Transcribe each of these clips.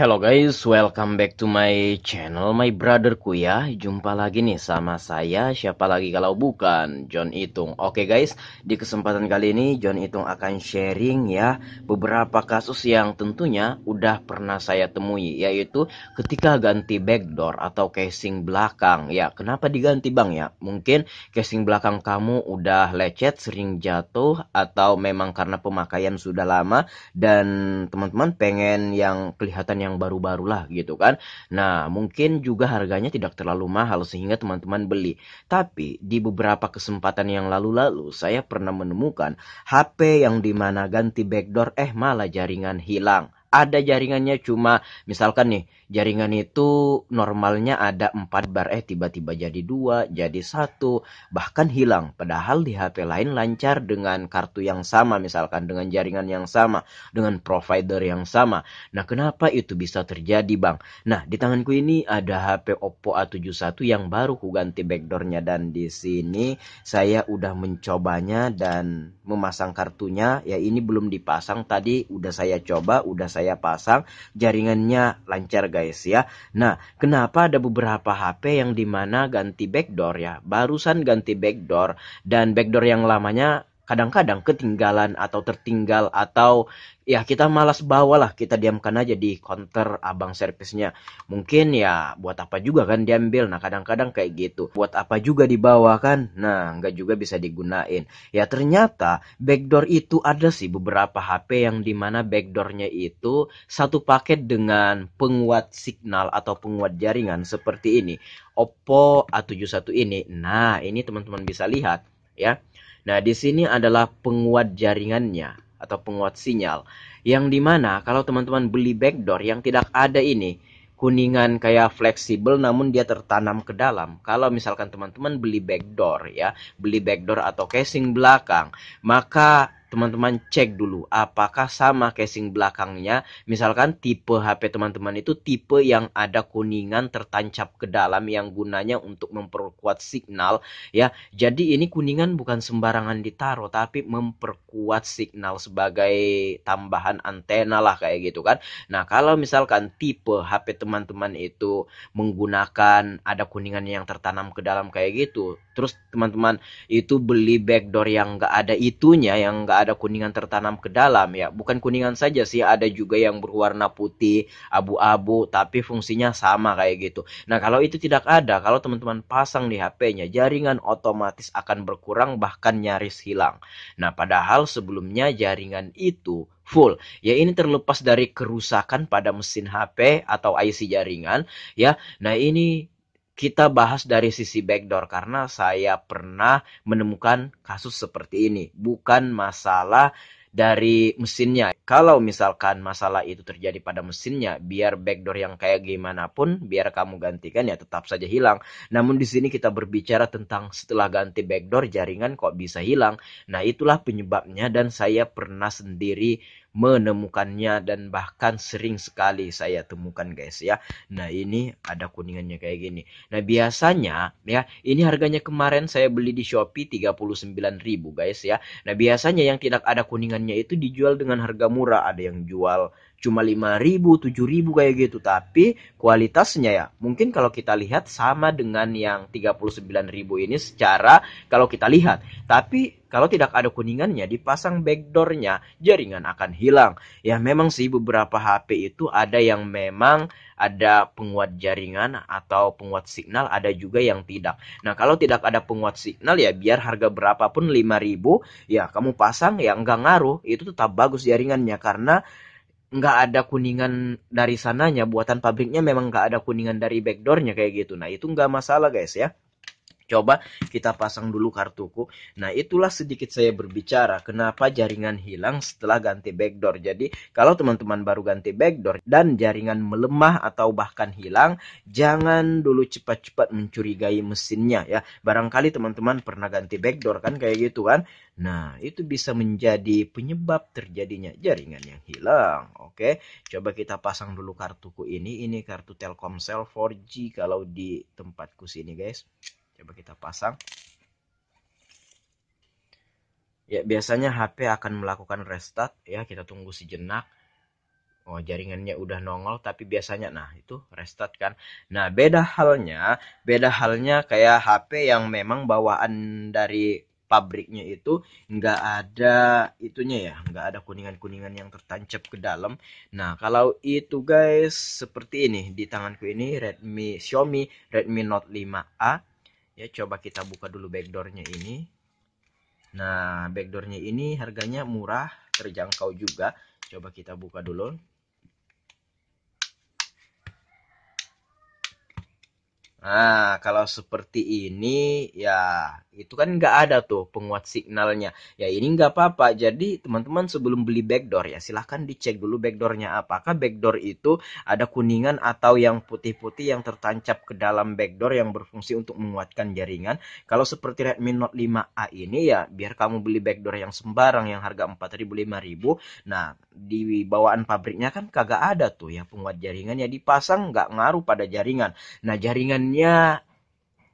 Hello guys, welcome back to my channel my brotherku ya Jumpa lagi nih sama saya, siapa lagi kalau bukan John Itung Oke okay guys, di kesempatan kali ini John Itung akan sharing ya Beberapa kasus yang tentunya udah pernah saya temui Yaitu ketika ganti backdoor atau casing belakang Ya, kenapa diganti bang ya? Mungkin casing belakang kamu udah lecet, sering jatuh Atau memang karena pemakaian sudah lama Dan teman-teman pengen yang kelihatan yang yang baru-baru lah gitu kan. Nah, mungkin juga harganya tidak terlalu mahal sehingga teman-teman beli. Tapi di beberapa kesempatan yang lalu-lalu saya pernah menemukan HP yang dimana ganti backdoor eh malah jaringan hilang. Ada jaringannya cuma misalkan nih Jaringan itu normalnya ada empat bar, eh tiba-tiba jadi dua, jadi satu, bahkan hilang. Padahal di HP lain lancar dengan kartu yang sama, misalkan dengan jaringan yang sama, dengan provider yang sama. Nah kenapa itu bisa terjadi bang? Nah di tanganku ini ada HP Oppo A71 yang baru ku ganti backdoornya dan di sini saya udah mencobanya dan memasang kartunya. Ya ini belum dipasang tadi, udah saya coba, udah saya pasang, jaringannya lancar guys guys ya. Nah, kenapa ada beberapa HP yang dimana ganti backdoor ya? Barusan ganti backdoor dan backdoor yang lamanya kadang-kadang ketinggalan atau tertinggal atau ya kita malas bawalah kita diamkan aja di counter abang servisnya mungkin ya buat apa juga kan diambil nah kadang-kadang kayak gitu buat apa juga dibawa kan nah nggak juga bisa digunain ya ternyata backdoor itu ada sih beberapa HP yang dimana backdoornya itu satu paket dengan penguat signal atau penguat jaringan seperti ini Oppo A71 ini nah ini teman-teman bisa lihat ya Nah, di sini adalah penguat jaringannya atau penguat sinyal. Yang dimana kalau teman-teman beli backdoor yang tidak ada ini, kuningan kayak fleksibel namun dia tertanam ke dalam. Kalau misalkan teman-teman beli backdoor ya, beli backdoor atau casing belakang, maka teman-teman cek dulu apakah sama casing belakangnya. Misalkan tipe HP teman-teman itu tipe yang ada kuningan tertancap ke dalam yang gunanya untuk memperkuat signal ya. Jadi ini kuningan bukan sembarangan ditaruh tapi memperkuat signal sebagai tambahan antena lah kayak gitu kan. Nah, kalau misalkan tipe HP teman-teman itu menggunakan ada kuningan yang tertanam ke dalam kayak gitu, terus teman-teman itu beli backdoor yang enggak ada itunya yang enggak ada kuningan tertanam ke dalam ya. Bukan kuningan saja sih, ada juga yang berwarna putih, abu-abu, tapi fungsinya sama kayak gitu. Nah, kalau itu tidak ada, kalau teman-teman pasang di HP-nya, jaringan otomatis akan berkurang bahkan nyaris hilang. Nah, padahal sebelumnya jaringan itu full. Ya ini terlepas dari kerusakan pada mesin HP atau IC jaringan ya. Nah, ini kita bahas dari sisi backdoor karena saya pernah menemukan kasus seperti ini. Bukan masalah dari mesinnya. Kalau misalkan masalah itu terjadi pada mesinnya, biar backdoor yang kayak gimana pun, biar kamu gantikan ya tetap saja hilang. Namun di sini kita berbicara tentang setelah ganti backdoor jaringan kok bisa hilang. Nah itulah penyebabnya dan saya pernah sendiri menemukannya dan bahkan sering sekali saya temukan guys ya. Nah ini ada kuningannya kayak gini. Nah biasanya ya ini harganya kemarin saya beli di Shopee 39.000 guys ya. Nah biasanya yang tidak ada kuningannya itu dijual dengan harga murah. Ada yang jual cuma 5000, 7000 kayak gitu. Tapi kualitasnya ya mungkin kalau kita lihat sama dengan yang 39000 ini secara kalau kita lihat. Tapi kalau tidak ada kuningannya dipasang backdoornya jaringan akan hilang. Ya memang sih beberapa HP itu ada yang memang ada penguat jaringan atau penguat signal ada juga yang tidak. Nah kalau tidak ada penguat signal ya biar harga berapapun 5000 ya kamu pasang ya enggak ngaruh itu tetap bagus jaringannya karena nggak ada kuningan dari sananya buatan pabriknya memang nggak ada kuningan dari backdoornya kayak gitu nah itu nggak masalah guys ya Coba kita pasang dulu kartuku. Nah, itulah sedikit saya berbicara kenapa jaringan hilang setelah ganti backdoor. Jadi, kalau teman-teman baru ganti backdoor dan jaringan melemah atau bahkan hilang, jangan dulu cepat-cepat mencurigai mesinnya ya. Barangkali teman-teman pernah ganti backdoor kan kayak gitu kan. Nah, itu bisa menjadi penyebab terjadinya jaringan yang hilang. Oke, coba kita pasang dulu kartuku ini. Ini kartu Telkomsel 4G kalau di tempatku sini, guys coba kita pasang ya biasanya HP akan melakukan restart ya kita tunggu sejenak oh jaringannya udah nongol tapi biasanya nah itu restart kan nah beda halnya beda halnya kayak HP yang memang bawaan dari pabriknya itu nggak ada itunya ya nggak ada kuningan-kuningan yang tertancap ke dalam nah kalau itu guys seperti ini di tanganku ini Redmi Xiaomi Redmi Note 5A ya coba kita buka dulu backdoornya ini nah backdoornya ini harganya murah terjangkau juga coba kita buka dulu nah kalau seperti ini ya itu kan nggak ada tuh penguat signalnya ya ini nggak apa-apa jadi teman-teman sebelum beli backdoor ya silahkan dicek dulu backdoornya apakah backdoor itu ada kuningan atau yang putih-putih yang tertancap ke dalam backdoor yang berfungsi untuk menguatkan jaringan kalau seperti Redmi Note 5A ini ya biar kamu beli backdoor yang sembarang yang harga 4000 5000 nah di bawaan pabriknya kan kagak ada tuh ya penguat jaringannya dipasang nggak ngaruh pada jaringan nah jaringannya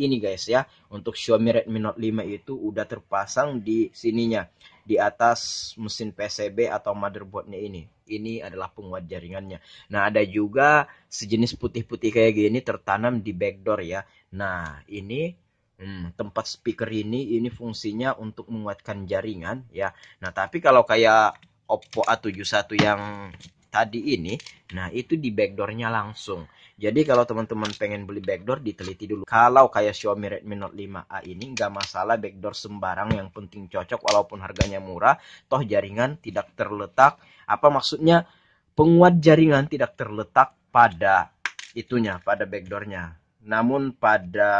ini guys ya. Untuk Xiaomi Redmi Note 5 itu udah terpasang di sininya. Di atas mesin PCB atau motherboardnya ini. Ini adalah penguat jaringannya. Nah ada juga sejenis putih-putih kayak gini tertanam di backdoor ya. Nah ini Hmm, tempat speaker ini ini fungsinya untuk menguatkan jaringan ya. Nah, tapi kalau kayak Oppo A71 yang tadi ini, nah itu di backdoornya langsung. Jadi kalau teman-teman pengen beli backdoor diteliti dulu. Kalau kayak Xiaomi Redmi Note 5A ini nggak masalah backdoor sembarang yang penting cocok walaupun harganya murah, toh jaringan tidak terletak. Apa maksudnya? Penguat jaringan tidak terletak pada itunya, pada backdoornya. Namun pada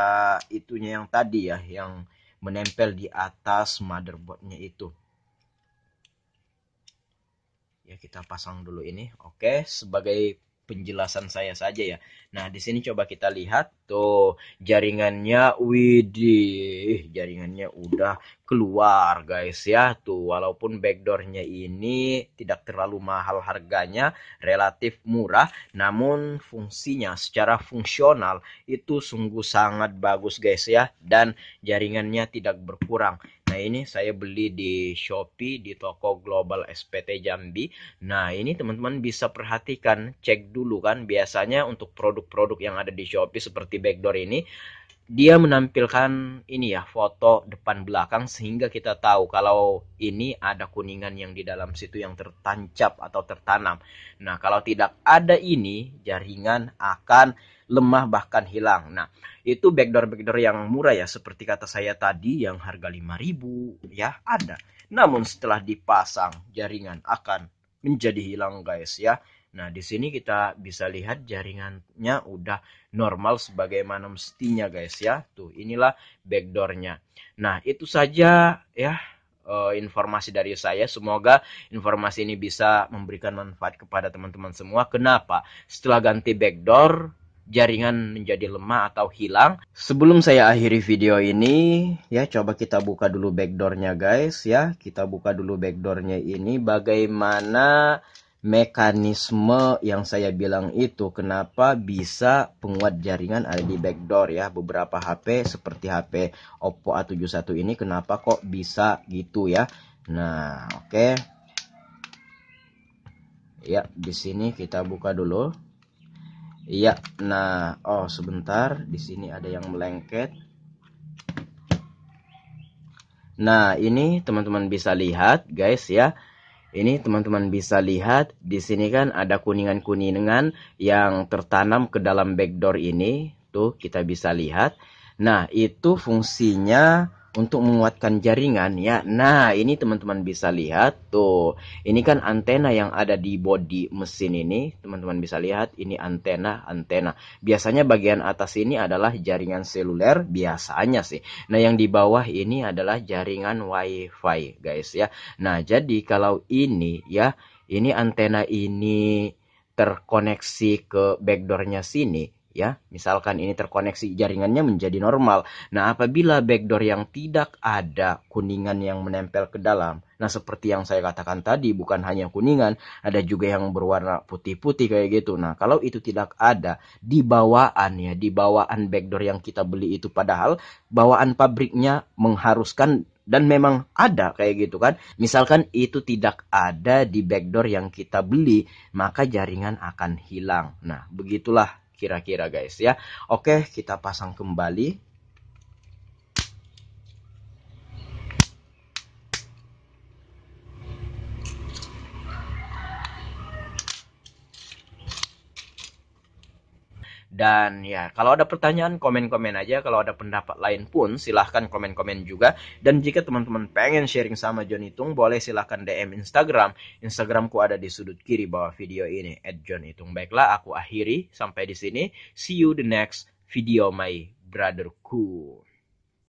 itunya yang tadi ya, yang menempel di atas motherboardnya itu ya kita pasang dulu ini oke sebagai penjelasan saya saja ya. Nah, di sini coba kita lihat tuh jaringannya widih, jaringannya udah keluar guys ya. Tuh walaupun backdoornya ini tidak terlalu mahal harganya, relatif murah, namun fungsinya secara fungsional itu sungguh sangat bagus guys ya dan jaringannya tidak berkurang. Nah ini saya beli di Shopee di toko Global SPT Jambi. Nah ini teman-teman bisa perhatikan, cek dulu kan. Biasanya untuk produk-produk yang ada di Shopee seperti backdoor ini, dia menampilkan ini ya foto depan belakang sehingga kita tahu kalau ini ada kuningan yang di dalam situ yang tertancap atau tertanam. Nah kalau tidak ada ini jaringan akan lemah bahkan hilang. Nah, itu backdoor-backdoor yang murah ya seperti kata saya tadi yang harga 5000 ya ada. Namun setelah dipasang jaringan akan menjadi hilang guys ya. Nah, di sini kita bisa lihat jaringannya udah normal sebagaimana mestinya guys ya. Tuh, inilah backdoornya. Nah, itu saja ya eh, informasi dari saya. Semoga informasi ini bisa memberikan manfaat kepada teman-teman semua. Kenapa? Setelah ganti backdoor jaringan menjadi lemah atau hilang. Sebelum saya akhiri video ini, ya coba kita buka dulu backdoornya guys ya. Kita buka dulu backdoornya ini bagaimana mekanisme yang saya bilang itu kenapa bisa penguat jaringan ada di backdoor ya beberapa HP seperti HP Oppo A71 ini kenapa kok bisa gitu ya nah oke okay. ya di sini kita buka dulu Iya, nah, oh sebentar, di sini ada yang melengket. Nah, ini teman-teman bisa lihat, guys ya. Ini teman-teman bisa lihat di sini kan ada kuningan-kuningan yang tertanam ke dalam backdoor ini. Tuh, kita bisa lihat. Nah, itu fungsinya untuk menguatkan jaringan ya. Nah, ini teman-teman bisa lihat tuh. Ini kan antena yang ada di body mesin ini, teman-teman bisa lihat ini antena-antena. Biasanya bagian atas ini adalah jaringan seluler biasanya sih. Nah, yang di bawah ini adalah jaringan WiFi, guys ya. Nah, jadi kalau ini ya, ini antena ini terkoneksi ke backdoornya sini ya. Misalkan ini terkoneksi jaringannya menjadi normal. Nah, apabila backdoor yang tidak ada kuningan yang menempel ke dalam. Nah, seperti yang saya katakan tadi, bukan hanya kuningan, ada juga yang berwarna putih-putih kayak gitu. Nah, kalau itu tidak ada di bawaan ya, di bawaan backdoor yang kita beli itu padahal bawaan pabriknya mengharuskan dan memang ada kayak gitu kan. Misalkan itu tidak ada di backdoor yang kita beli, maka jaringan akan hilang. Nah, begitulah kira-kira guys ya. Oke, kita pasang kembali. Dan ya, kalau ada pertanyaan, komen-komen aja. Kalau ada pendapat lain pun, silahkan komen-komen juga. Dan jika teman-teman pengen sharing sama John Itung, boleh silahkan DM Instagram. Instagramku ada di sudut kiri bawah video ini, at John Itung. Baiklah, aku akhiri sampai di sini. See you the next video, my brotherku.